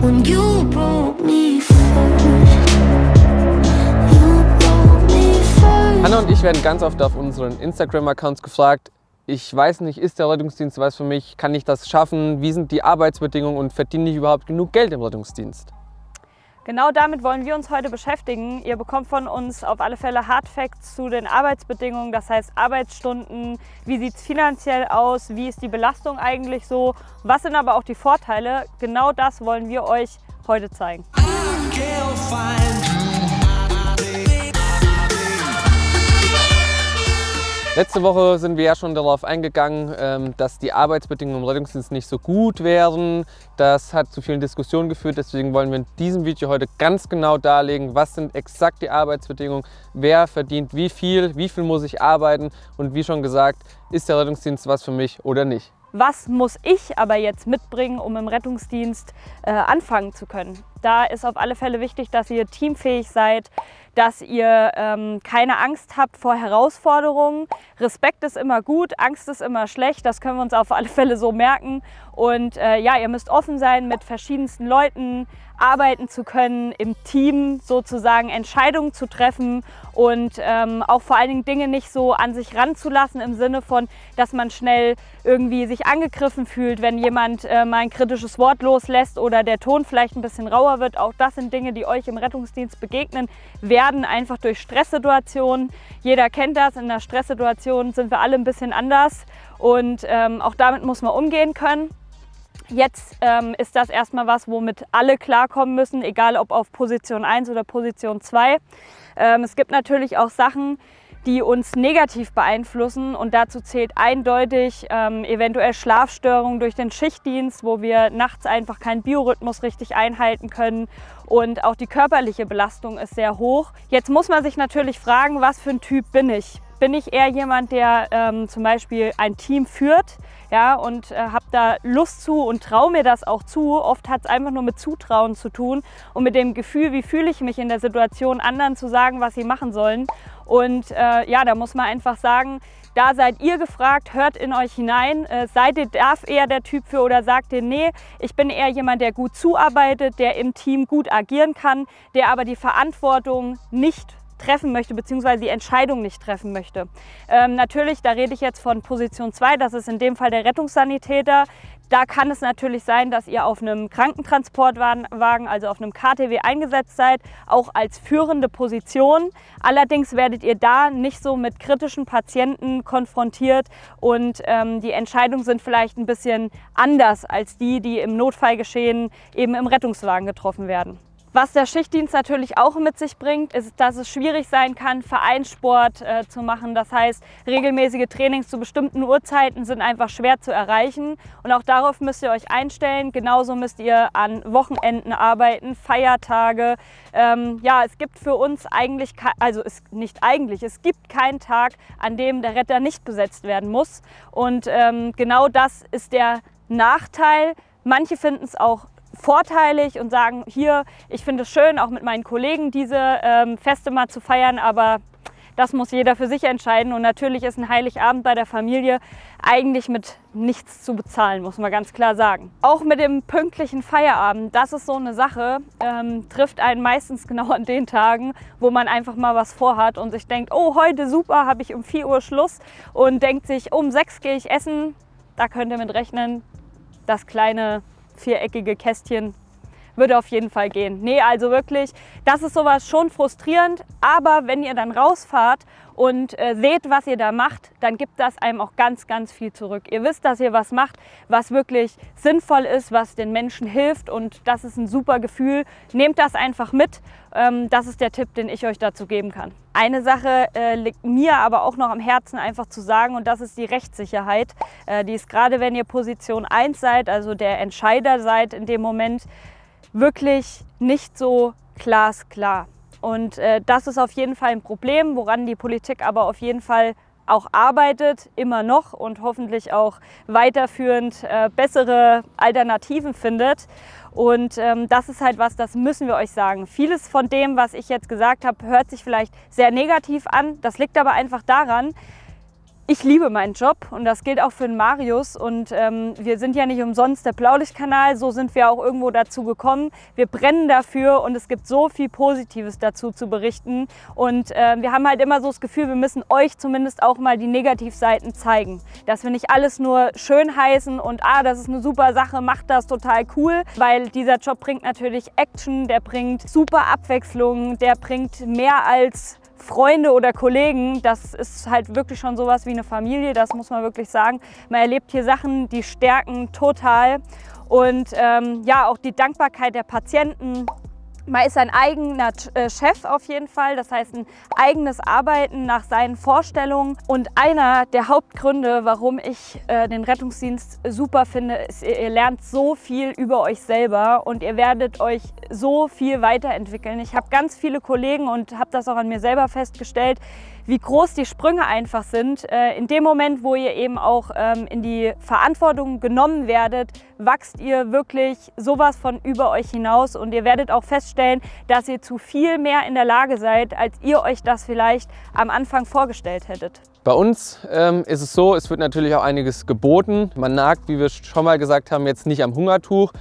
when you broke me Hanna und ich werden ganz oft auf unseren Instagram-Accounts gefragt, ich weiß nicht, ist der Rettungsdienst was für mich, kann ich das schaffen, wie sind die Arbeitsbedingungen und verdiene ich überhaupt genug Geld im Rettungsdienst? Genau damit wollen wir uns heute beschäftigen. Ihr bekommt von uns auf alle Fälle Hardfacts zu den Arbeitsbedingungen, das heißt Arbeitsstunden, wie sieht es finanziell aus, wie ist die Belastung eigentlich so, was sind aber auch die Vorteile. Genau das wollen wir euch heute zeigen. Letzte Woche sind wir ja schon darauf eingegangen, ähm, dass die Arbeitsbedingungen im Rettungsdienst nicht so gut wären. Das hat zu vielen Diskussionen geführt. Deswegen wollen wir in diesem Video heute ganz genau darlegen, was sind exakt die Arbeitsbedingungen, wer verdient wie viel, wie viel muss ich arbeiten und wie schon gesagt, ist der Rettungsdienst was für mich oder nicht. Was muss ich aber jetzt mitbringen, um im Rettungsdienst äh, anfangen zu können? Da ist auf alle Fälle wichtig, dass ihr teamfähig seid, dass ihr ähm, keine Angst habt vor Herausforderungen. Respekt ist immer gut, Angst ist immer schlecht. Das können wir uns auf alle Fälle so merken. Und äh, ja, ihr müsst offen sein, mit verschiedensten Leuten arbeiten zu können, im Team sozusagen Entscheidungen zu treffen und ähm, auch vor allen Dingen Dinge nicht so an sich ranzulassen im Sinne von, dass man schnell irgendwie sich angegriffen fühlt, wenn jemand äh, mal ein kritisches Wort loslässt oder der Ton vielleicht ein bisschen rauer grauer wird. Auch das sind Dinge, die euch im Rettungsdienst begegnen werden, einfach durch Stresssituationen. Jeder kennt das, in einer Stresssituation sind wir alle ein bisschen anders und ähm, auch damit muss man umgehen können. Jetzt ähm, ist das erstmal was, womit alle klarkommen müssen, egal ob auf Position 1 oder Position 2. Ähm, es gibt natürlich auch Sachen, die uns negativ beeinflussen. Und dazu zählt eindeutig ähm, eventuell Schlafstörungen durch den Schichtdienst, wo wir nachts einfach keinen Biorhythmus richtig einhalten können. Und auch die körperliche Belastung ist sehr hoch. Jetzt muss man sich natürlich fragen, was für ein Typ bin ich? Bin ich eher jemand, der ähm, zum Beispiel ein Team führt? ja, und äh, habe da Lust zu und traue mir das auch zu. Oft hat es einfach nur mit Zutrauen zu tun und mit dem Gefühl, wie fühle ich mich in der Situation, anderen zu sagen, was sie machen sollen. Und äh, ja, da muss man einfach sagen, da seid ihr gefragt, hört in euch hinein. Äh, seid ihr darf eher der Typ für oder sagt ihr, nee, ich bin eher jemand, der gut zuarbeitet, der im Team gut agieren kann, der aber die Verantwortung nicht treffen möchte, beziehungsweise die Entscheidung nicht treffen möchte. Ähm, natürlich, da rede ich jetzt von Position 2, das ist in dem Fall der Rettungssanitäter. Da kann es natürlich sein, dass ihr auf einem Krankentransportwagen, also auf einem KTW eingesetzt seid, auch als führende Position. Allerdings werdet ihr da nicht so mit kritischen Patienten konfrontiert und ähm, die Entscheidungen sind vielleicht ein bisschen anders als die, die im Notfallgeschehen eben im Rettungswagen getroffen werden. Was der Schichtdienst natürlich auch mit sich bringt, ist, dass es schwierig sein kann, Vereinssport äh, zu machen. Das heißt, regelmäßige Trainings zu bestimmten Uhrzeiten sind einfach schwer zu erreichen. Und auch darauf müsst ihr euch einstellen. Genauso müsst ihr an Wochenenden arbeiten, Feiertage. Ähm, ja, es gibt für uns eigentlich, also es, nicht eigentlich, es gibt keinen Tag, an dem der Retter nicht besetzt werden muss. Und ähm, genau das ist der Nachteil. Manche finden es auch vorteilig und sagen, hier, ich finde es schön, auch mit meinen Kollegen diese ähm, Feste mal zu feiern, aber das muss jeder für sich entscheiden. Und natürlich ist ein Heiligabend bei der Familie eigentlich mit nichts zu bezahlen, muss man ganz klar sagen. Auch mit dem pünktlichen Feierabend, das ist so eine Sache, ähm, trifft einen meistens genau an den Tagen, wo man einfach mal was vorhat und sich denkt, oh, heute super, habe ich um 4 Uhr Schluss und denkt sich, um 6 gehe ich essen. Da könnt ihr mit rechnen, das kleine viereckige Kästchen würde auf jeden Fall gehen. Nee, also wirklich, das ist sowas schon frustrierend, aber wenn ihr dann rausfahrt und äh, seht, was ihr da macht, dann gibt das einem auch ganz, ganz viel zurück. Ihr wisst, dass ihr was macht, was wirklich sinnvoll ist, was den Menschen hilft und das ist ein super Gefühl. Nehmt das einfach mit. Ähm, das ist der Tipp, den ich euch dazu geben kann. Eine Sache äh, liegt mir aber auch noch am Herzen einfach zu sagen und das ist die Rechtssicherheit. Äh, die ist gerade, wenn ihr Position 1 seid, also der Entscheider seid in dem Moment, wirklich nicht so glasklar. Und äh, das ist auf jeden Fall ein Problem, woran die Politik aber auf jeden Fall auch arbeitet, immer noch und hoffentlich auch weiterführend äh, bessere Alternativen findet. Und ähm, das ist halt was, das müssen wir euch sagen. Vieles von dem, was ich jetzt gesagt habe, hört sich vielleicht sehr negativ an. Das liegt aber einfach daran, ich liebe meinen Job und das gilt auch für den Marius. Und ähm, wir sind ja nicht umsonst der Blaulichtkanal, so sind wir auch irgendwo dazu gekommen. Wir brennen dafür und es gibt so viel Positives dazu zu berichten. Und äh, wir haben halt immer so das Gefühl, wir müssen euch zumindest auch mal die Negativseiten zeigen. Dass wir nicht alles nur schön heißen und ah, das ist eine super Sache, macht das total cool. Weil dieser Job bringt natürlich Action, der bringt super Abwechslung, der bringt mehr als Freunde oder Kollegen, das ist halt wirklich schon sowas wie eine Familie, das muss man wirklich sagen. Man erlebt hier Sachen, die stärken total und ähm, ja, auch die Dankbarkeit der Patienten, man ist ein eigener äh, Chef auf jeden Fall, das heißt ein eigenes Arbeiten nach seinen Vorstellungen. Und einer der Hauptgründe, warum ich äh, den Rettungsdienst super finde, ist, ihr lernt so viel über euch selber und ihr werdet euch so viel weiterentwickeln. Ich habe ganz viele Kollegen und habe das auch an mir selber festgestellt, wie groß die Sprünge einfach sind. Äh, in dem Moment, wo ihr eben auch ähm, in die Verantwortung genommen werdet, wachst ihr wirklich sowas von über euch hinaus und ihr werdet auch feststellen, dass ihr zu viel mehr in der Lage seid, als ihr euch das vielleicht am Anfang vorgestellt hättet. Bei uns ähm, ist es so, es wird natürlich auch einiges geboten. Man nagt, wie wir schon mal gesagt haben, jetzt nicht am Hungertuch.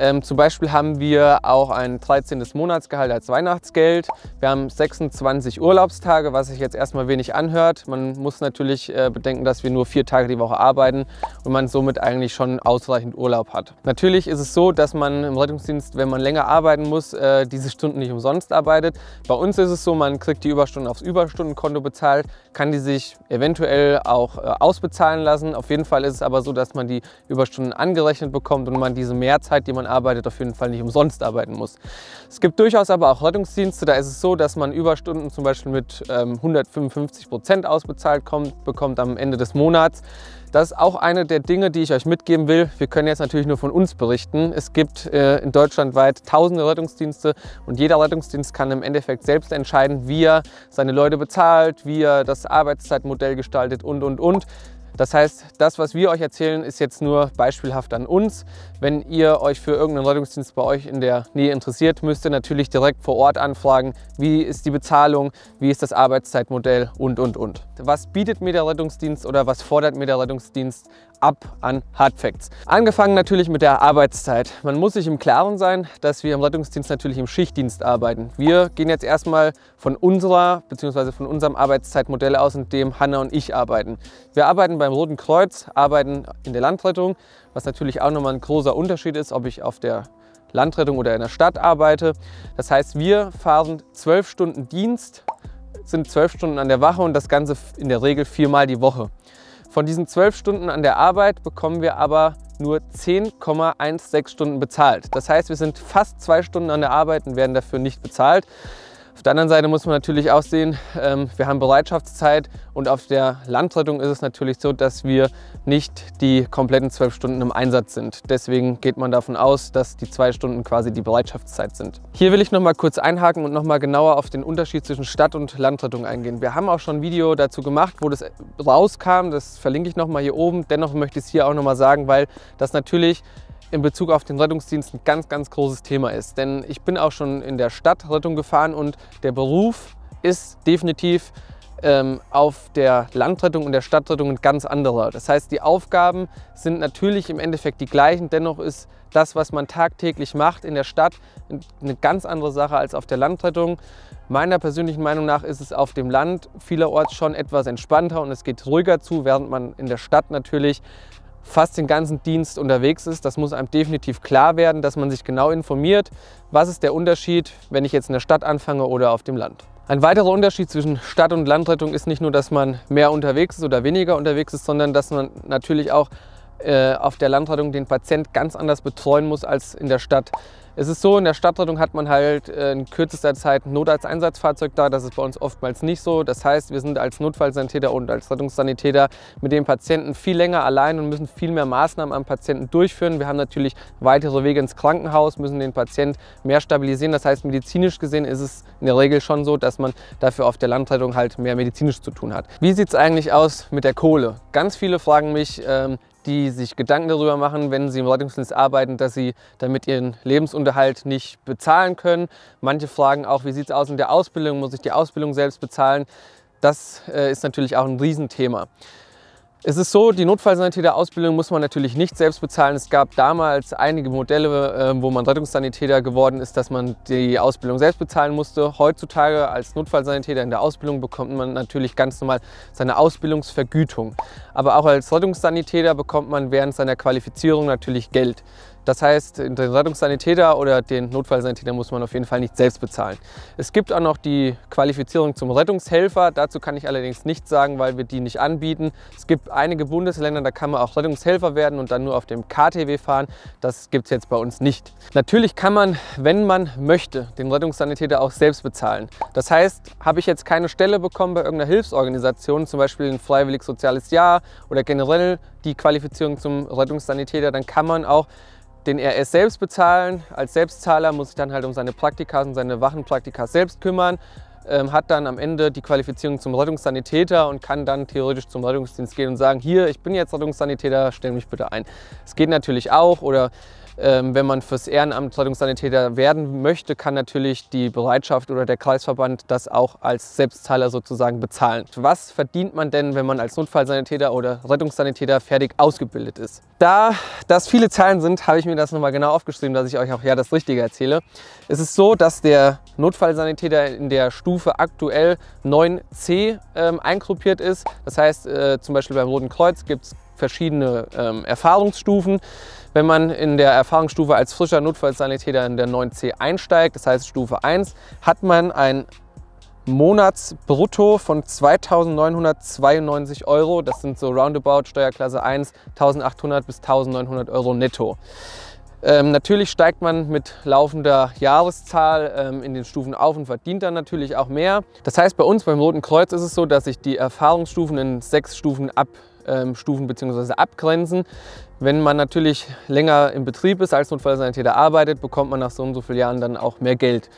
Ähm, zum Beispiel haben wir auch ein 13. Monatsgehalt als Weihnachtsgeld. Wir haben 26 Urlaubstage, was sich jetzt erstmal wenig anhört. Man muss natürlich äh, bedenken, dass wir nur vier Tage die Woche arbeiten und man somit eigentlich schon ausreichend Urlaub hat. Natürlich ist es so, dass man im Rettungsdienst, wenn man länger arbeiten muss, äh, diese Stunden nicht umsonst arbeitet. Bei uns ist es so, man kriegt die Überstunden aufs Überstundenkonto bezahlt, kann die sich eventuell auch äh, ausbezahlen lassen. Auf jeden Fall ist es aber so, dass man die Überstunden angerechnet bekommt und man diese Mehrzeit, die man arbeitet, auf jeden Fall nicht umsonst arbeiten muss. Es gibt durchaus aber auch Rettungsdienste, da ist es so, dass man Überstunden zum Beispiel mit ähm, 155 Prozent ausbezahlt kommt, bekommt am Ende des Monats. Das ist auch eine der Dinge, die ich euch mitgeben will. Wir können jetzt natürlich nur von uns berichten. Es gibt äh, in Deutschland weit tausende Rettungsdienste und jeder Rettungsdienst kann im Endeffekt selbst entscheiden, wie er seine Leute bezahlt, wie er das Arbeitszeitmodell gestaltet und, und, und. Das heißt, das, was wir euch erzählen, ist jetzt nur beispielhaft an uns. Wenn ihr euch für irgendeinen Rettungsdienst bei euch in der Nähe interessiert, müsst ihr natürlich direkt vor Ort anfragen, wie ist die Bezahlung, wie ist das Arbeitszeitmodell und, und, und. Was bietet mir der Rettungsdienst oder was fordert mir der Rettungsdienst ab an Hardfacts. Angefangen natürlich mit der Arbeitszeit. Man muss sich im Klaren sein, dass wir im Rettungsdienst natürlich im Schichtdienst arbeiten. Wir gehen jetzt erstmal von unserer bzw. von unserem Arbeitszeitmodell aus, in dem Hanna und ich arbeiten. Wir arbeiten beim Roten Kreuz, arbeiten in der Landrettung, was natürlich auch nochmal ein großer Unterschied ist, ob ich auf der Landrettung oder in der Stadt arbeite. Das heißt, wir fahren zwölf Stunden Dienst, sind zwölf Stunden an der Wache und das Ganze in der Regel viermal die Woche. Von diesen 12 Stunden an der Arbeit bekommen wir aber nur 10,16 Stunden bezahlt. Das heißt, wir sind fast zwei Stunden an der Arbeit und werden dafür nicht bezahlt. Auf der anderen Seite muss man natürlich auch sehen, ähm, wir haben Bereitschaftszeit und auf der Landrettung ist es natürlich so, dass wir nicht die kompletten zwölf Stunden im Einsatz sind. Deswegen geht man davon aus, dass die zwei Stunden quasi die Bereitschaftszeit sind. Hier will ich noch mal kurz einhaken und noch mal genauer auf den Unterschied zwischen Stadt- und Landrettung eingehen. Wir haben auch schon ein Video dazu gemacht, wo das rauskam. Das verlinke ich noch mal hier oben. Dennoch möchte ich es hier auch noch mal sagen, weil das natürlich in Bezug auf den Rettungsdienst ein ganz, ganz großes Thema ist. Denn ich bin auch schon in der Stadt Rettung gefahren und der Beruf ist definitiv ähm, auf der Landrettung und der Stadtrettung ein ganz anderer. Das heißt, die Aufgaben sind natürlich im Endeffekt die gleichen, dennoch ist das, was man tagtäglich macht in der Stadt, eine ganz andere Sache als auf der Landrettung. Meiner persönlichen Meinung nach ist es auf dem Land vielerorts schon etwas entspannter und es geht ruhiger zu, während man in der Stadt natürlich fast den ganzen Dienst unterwegs ist. Das muss einem definitiv klar werden, dass man sich genau informiert, was ist der Unterschied, wenn ich jetzt in der Stadt anfange oder auf dem Land. Ein weiterer Unterschied zwischen Stadt- und Landrettung ist nicht nur, dass man mehr unterwegs ist oder weniger unterwegs ist, sondern dass man natürlich auch äh, auf der Landrettung den Patient ganz anders betreuen muss als in der Stadt. Es ist so, in der Stadtrettung hat man halt äh, in kürzester Zeit ein Notarzt-Einsatzfahrzeug da. Das ist bei uns oftmals nicht so. Das heißt, wir sind als Notfallsanitäter und als Rettungssanitäter mit dem Patienten viel länger allein und müssen viel mehr Maßnahmen am Patienten durchführen. Wir haben natürlich weitere Wege ins Krankenhaus, müssen den Patienten mehr stabilisieren. Das heißt, medizinisch gesehen ist es in der Regel schon so, dass man dafür auf der Landrettung halt mehr medizinisch zu tun hat. Wie sieht es eigentlich aus mit der Kohle? Ganz viele fragen mich, ähm, die sich Gedanken darüber machen, wenn sie im Rettungsdienst arbeiten, dass sie damit ihren Lebensunterhalt nicht bezahlen können. Manche fragen auch, wie sieht es aus in der Ausbildung, muss ich die Ausbildung selbst bezahlen? Das äh, ist natürlich auch ein Riesenthema. Es ist so, die Notfallsanitäter-Ausbildung muss man natürlich nicht selbst bezahlen. Es gab damals einige Modelle, ähm, wo man Rettungssanitäter geworden ist, dass man die Ausbildung selbst bezahlen musste. Heutzutage als Notfallsanitäter in der Ausbildung bekommt man natürlich ganz normal seine Ausbildungsvergütung. Aber auch als Rettungssanitäter bekommt man während seiner Qualifizierung natürlich Geld. Das heißt, den Rettungssanitäter oder den Notfallsanitäter muss man auf jeden Fall nicht selbst bezahlen. Es gibt auch noch die Qualifizierung zum Rettungshelfer. Dazu kann ich allerdings nichts sagen, weil wir die nicht anbieten. Es gibt einige Bundesländer, da kann man auch Rettungshelfer werden und dann nur auf dem KTW fahren. Das gibt es jetzt bei uns nicht. Natürlich kann man, wenn man möchte, den Rettungssanitäter auch selbst bezahlen. Das heißt, habe ich jetzt keine Stelle bekommen bei irgendeiner Hilfsorganisation, zum Beispiel ein Freiwillig Soziales Jahr oder generell die Qualifizierung zum Rettungssanitäter, dann kann man auch den RS selbst bezahlen. Als Selbstzahler muss ich dann halt um seine Praktikas und seine Wachenpraktika selbst kümmern, ähm, hat dann am Ende die Qualifizierung zum Rettungssanitäter und kann dann theoretisch zum Rettungsdienst gehen und sagen, hier, ich bin jetzt Rettungssanitäter, stell mich bitte ein. Es geht natürlich auch oder ähm, wenn man fürs Ehrenamt Rettungssanitäter werden möchte, kann natürlich die Bereitschaft oder der Kreisverband das auch als Selbstzahler sozusagen bezahlen. Was verdient man denn, wenn man als Notfallsanitäter oder Rettungssanitäter fertig ausgebildet ist? Da das viele Zahlen sind, habe ich mir das nochmal genau aufgeschrieben, dass ich euch auch ja das Richtige erzähle. Es ist so, dass der Notfallsanitäter in der Stufe aktuell 9c ähm, eingruppiert ist. Das heißt, äh, zum Beispiel beim Roten Kreuz gibt es verschiedene ähm, Erfahrungsstufen. Wenn man in der Erfahrungsstufe als frischer Notfallsanitäter in der 9C einsteigt, das heißt Stufe 1, hat man ein Monatsbrutto von 2.992 Euro. Das sind so roundabout Steuerklasse 1, 1.800 bis 1.900 Euro netto. Ähm, natürlich steigt man mit laufender Jahreszahl ähm, in den Stufen auf und verdient dann natürlich auch mehr. Das heißt, bei uns beim Roten Kreuz ist es so, dass sich die Erfahrungsstufen in sechs Stufen abstufen ähm, bzw. abgrenzen. Wenn man natürlich länger im Betrieb ist, als Notfallsanitäter arbeitet, bekommt man nach so und so vielen Jahren dann auch mehr Geld.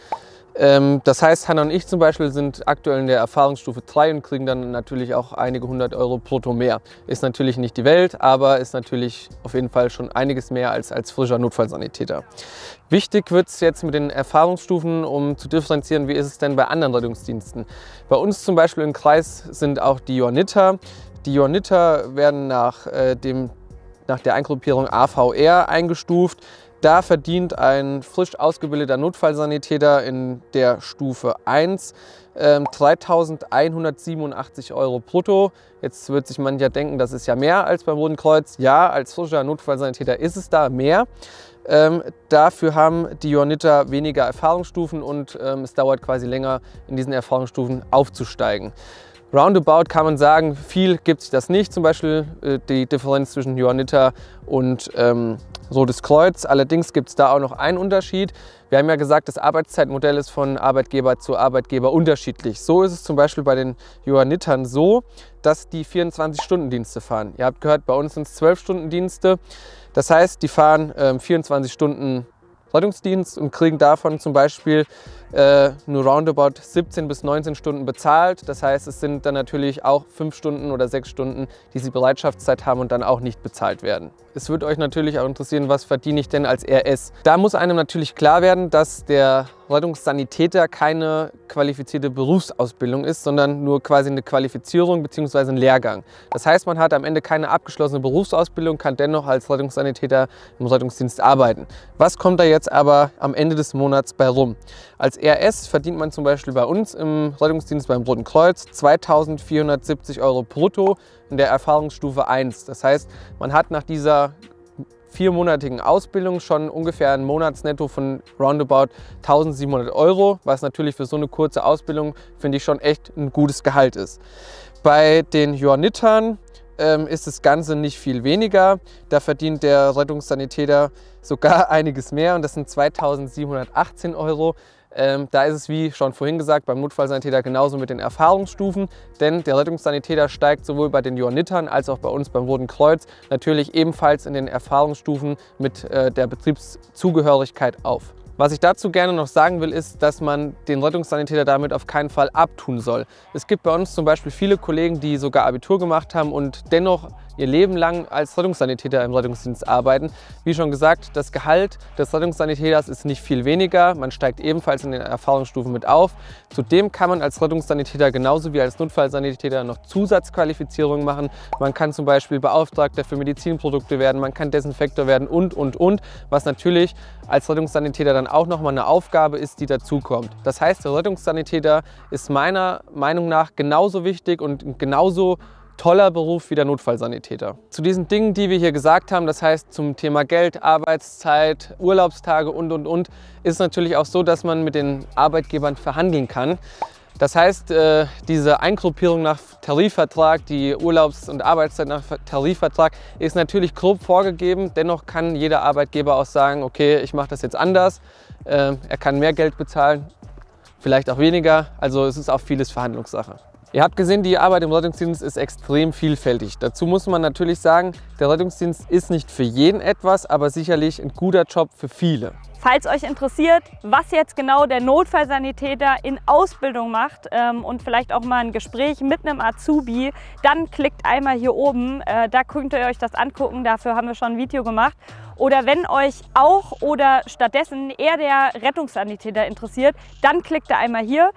Ähm, das heißt, Hanna und ich zum Beispiel sind aktuell in der Erfahrungsstufe 3 und kriegen dann natürlich auch einige hundert Euro brutto mehr. Ist natürlich nicht die Welt, aber ist natürlich auf jeden Fall schon einiges mehr als als frischer Notfallsanitäter. Wichtig wird es jetzt mit den Erfahrungsstufen, um zu differenzieren, wie ist es denn bei anderen Rettungsdiensten. Bei uns zum Beispiel im Kreis sind auch die Johanniter. Die Johanniter werden nach äh, dem nach der Eingruppierung AVR eingestuft. Da verdient ein frisch ausgebildeter Notfallsanitäter in der Stufe 1 äh, 3.187 Euro brutto. Jetzt wird sich mancher denken, das ist ja mehr als beim Roten Kreuz. Ja, als frischer Notfallsanitäter ist es da mehr. Ähm, dafür haben die Johanniter weniger Erfahrungsstufen und ähm, es dauert quasi länger, in diesen Erfahrungsstufen aufzusteigen. Roundabout kann man sagen, viel gibt sich das nicht. Zum Beispiel äh, die Differenz zwischen Johanniter und ähm, Rotes Kreuz. Allerdings gibt es da auch noch einen Unterschied. Wir haben ja gesagt, das Arbeitszeitmodell ist von Arbeitgeber zu Arbeitgeber unterschiedlich. So ist es zum Beispiel bei den Johannitern so, dass die 24-Stunden-Dienste fahren. Ihr habt gehört, bei uns sind es 12-Stunden-Dienste. Das heißt, die fahren äh, 24 Stunden Rettungsdienst und kriegen davon zum Beispiel äh, nur roundabout 17 bis 19 Stunden bezahlt. Das heißt, es sind dann natürlich auch 5 Stunden oder 6 Stunden, die Sie Bereitschaftszeit haben und dann auch nicht bezahlt werden. Es wird euch natürlich auch interessieren, was verdiene ich denn als RS? Da muss einem natürlich klar werden, dass der Rettungssanitäter keine qualifizierte Berufsausbildung ist, sondern nur quasi eine Qualifizierung bzw. ein Lehrgang. Das heißt, man hat am Ende keine abgeschlossene Berufsausbildung, kann dennoch als Rettungssanitäter im Rettungsdienst arbeiten. Was kommt da jetzt aber am Ende des Monats bei rum? Als RS verdient man zum Beispiel bei uns im Rettungsdienst beim Roten Kreuz 2470 Euro brutto in der Erfahrungsstufe 1. Das heißt, man hat nach dieser viermonatigen Ausbildung schon ungefähr ein Monatsnetto von roundabout 1700 Euro, was natürlich für so eine kurze Ausbildung, finde ich, schon echt ein gutes Gehalt ist. Bei den Johannitern ähm, ist das Ganze nicht viel weniger. Da verdient der Rettungssanitäter sogar einiges mehr und das sind 2718 Euro. Ähm, da ist es, wie schon vorhin gesagt, beim Notfallsanitäter genauso mit den Erfahrungsstufen, denn der Rettungssanitäter steigt sowohl bei den Johannitern als auch bei uns beim Roten Kreuz natürlich ebenfalls in den Erfahrungsstufen mit äh, der Betriebszugehörigkeit auf. Was ich dazu gerne noch sagen will, ist, dass man den Rettungssanitäter damit auf keinen Fall abtun soll. Es gibt bei uns zum Beispiel viele Kollegen, die sogar Abitur gemacht haben und dennoch ihr Leben lang als Rettungssanitäter im Rettungsdienst arbeiten. Wie schon gesagt, das Gehalt des Rettungssanitäters ist nicht viel weniger. Man steigt ebenfalls in den Erfahrungsstufen mit auf. Zudem kann man als Rettungssanitäter genauso wie als Notfallsanitäter noch Zusatzqualifizierungen machen. Man kann zum Beispiel Beauftragter für Medizinprodukte werden, man kann Desinfektor werden und, und, und, was natürlich als Rettungssanitäter dann dann auch nochmal eine Aufgabe ist, die dazukommt. Das heißt, der Rettungssanitäter ist meiner Meinung nach genauso wichtig und genauso toller Beruf wie der Notfallsanitäter. Zu diesen Dingen, die wir hier gesagt haben, das heißt zum Thema Geld, Arbeitszeit, Urlaubstage und, und, und, ist natürlich auch so, dass man mit den Arbeitgebern verhandeln kann. Das heißt, äh, diese Eingruppierung nach Tarifvertrag, die Urlaubs- und Arbeitszeit nach Tarifvertrag ist natürlich grob vorgegeben. Dennoch kann jeder Arbeitgeber auch sagen, okay, ich mache das jetzt anders. Äh, er kann mehr Geld bezahlen, vielleicht auch weniger. Also es ist auch vieles Verhandlungssache. Ihr habt gesehen, die Arbeit im Rettungsdienst ist extrem vielfältig. Dazu muss man natürlich sagen, der Rettungsdienst ist nicht für jeden etwas, aber sicherlich ein guter Job für viele. Falls euch interessiert, was jetzt genau der Notfallsanitäter in Ausbildung macht ähm, und vielleicht auch mal ein Gespräch mit einem Azubi, dann klickt einmal hier oben. Äh, da könnt ihr euch das angucken, dafür haben wir schon ein Video gemacht. Oder wenn euch auch oder stattdessen eher der Rettungssanitäter interessiert, dann klickt da einmal hier.